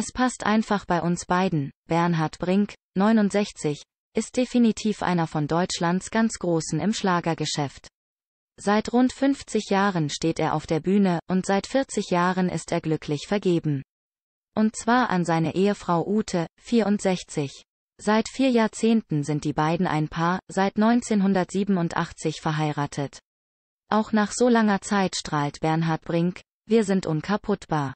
Es passt einfach bei uns beiden. Bernhard Brink, 69, ist definitiv einer von Deutschlands ganz Großen im Schlagergeschäft. Seit rund 50 Jahren steht er auf der Bühne und seit 40 Jahren ist er glücklich vergeben. Und zwar an seine Ehefrau Ute, 64. Seit vier Jahrzehnten sind die beiden ein Paar, seit 1987 verheiratet. Auch nach so langer Zeit strahlt Bernhard Brink, wir sind unkaputtbar.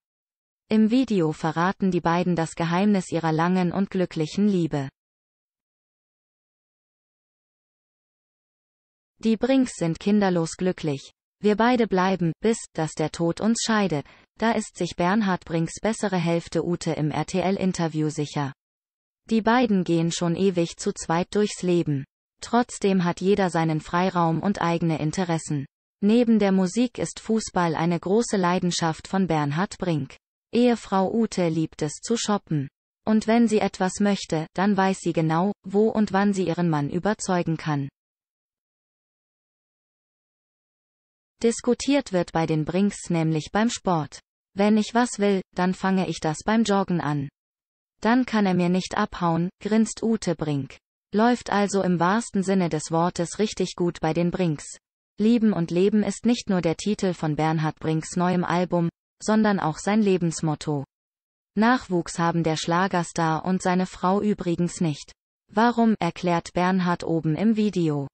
Im Video verraten die beiden das Geheimnis ihrer langen und glücklichen Liebe. Die Brinks sind kinderlos glücklich. Wir beide bleiben, bis, dass der Tod uns scheide, Da ist sich Bernhard Brinks bessere Hälfte Ute im RTL-Interview sicher. Die beiden gehen schon ewig zu zweit durchs Leben. Trotzdem hat jeder seinen Freiraum und eigene Interessen. Neben der Musik ist Fußball eine große Leidenschaft von Bernhard Brink. Ehefrau Ute liebt es zu shoppen. Und wenn sie etwas möchte, dann weiß sie genau, wo und wann sie ihren Mann überzeugen kann. Diskutiert wird bei den Brinks nämlich beim Sport. Wenn ich was will, dann fange ich das beim Joggen an. Dann kann er mir nicht abhauen, grinst Ute Brink. Läuft also im wahrsten Sinne des Wortes richtig gut bei den Brinks. Lieben und Leben ist nicht nur der Titel von Bernhard Brinks neuem Album, sondern auch sein Lebensmotto. Nachwuchs haben der Schlagerstar und seine Frau übrigens nicht. Warum, erklärt Bernhard oben im Video.